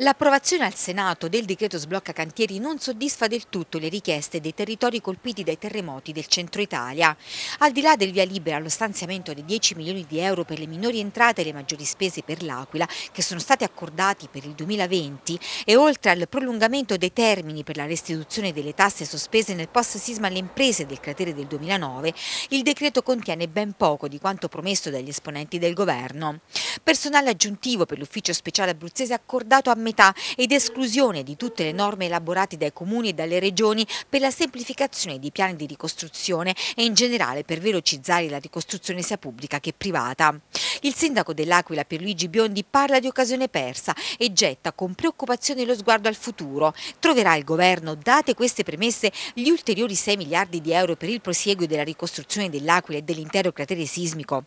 L'approvazione al Senato del decreto sblocca cantieri non soddisfa del tutto le richieste dei territori colpiti dai terremoti del centro Italia. Al di là del via libera allo stanziamento di 10 milioni di euro per le minori entrate e le maggiori spese per l'Aquila, che sono stati accordati per il 2020, e oltre al prolungamento dei termini per la restituzione delle tasse sospese nel post-sisma alle imprese del cratere del 2009, il decreto contiene ben poco di quanto promesso dagli esponenti del governo personale aggiuntivo per l'ufficio speciale abruzzese accordato a metà ed esclusione di tutte le norme elaborate dai comuni e dalle regioni per la semplificazione dei piani di ricostruzione e in generale per velocizzare la ricostruzione sia pubblica che privata. Il sindaco dell'Aquila Pierluigi Biondi parla di occasione persa e getta con preoccupazione lo sguardo al futuro. Troverà il governo, date queste premesse, gli ulteriori 6 miliardi di euro per il prosieguo della ricostruzione dell'Aquila e dell'intero cratere sismico?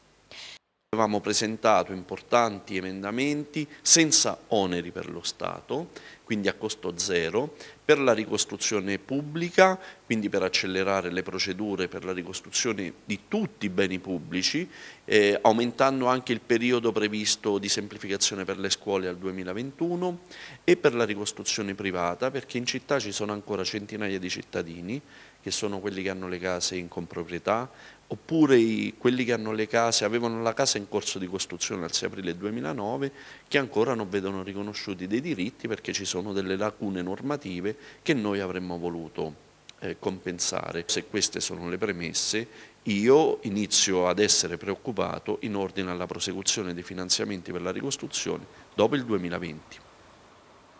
Avevamo presentato importanti emendamenti senza oneri per lo Stato, quindi a costo zero, per la ricostruzione pubblica, quindi per accelerare le procedure per la ricostruzione di tutti i beni pubblici, eh, aumentando anche il periodo previsto di semplificazione per le scuole al 2021 e per la ricostruzione privata, perché in città ci sono ancora centinaia di cittadini che sono quelli che hanno le case in comproprietà, oppure i, quelli che hanno le case, avevano la casa in corso di costruzione al 6 aprile 2009, che ancora non vedono riconosciuti dei diritti perché ci sono delle lacune normative che noi avremmo voluto eh, compensare. Se queste sono le premesse, io inizio ad essere preoccupato in ordine alla prosecuzione dei finanziamenti per la ricostruzione dopo il 2020.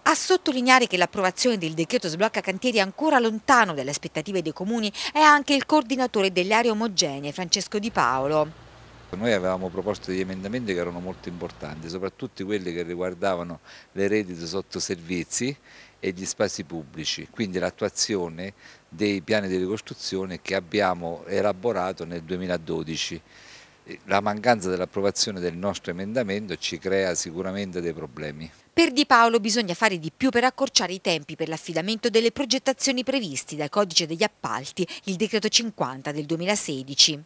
A sottolineare che l'approvazione del decreto sblocca cantieri è ancora lontano dalle aspettative dei comuni è anche il coordinatore delle aree omogenee Francesco Di Paolo. Ecco, noi avevamo proposto degli emendamenti che erano molto importanti, soprattutto quelli che riguardavano le reti sotto servizi e gli spazi pubblici, quindi l'attuazione dei piani di ricostruzione che abbiamo elaborato nel 2012. Eh, la mancanza dell'approvazione del nostro emendamento ci crea sicuramente dei problemi. Per Di Paolo bisogna fare di più per accorciare i tempi per l'affidamento delle progettazioni previsti dal codice degli appalti, il decreto 50 del 2016.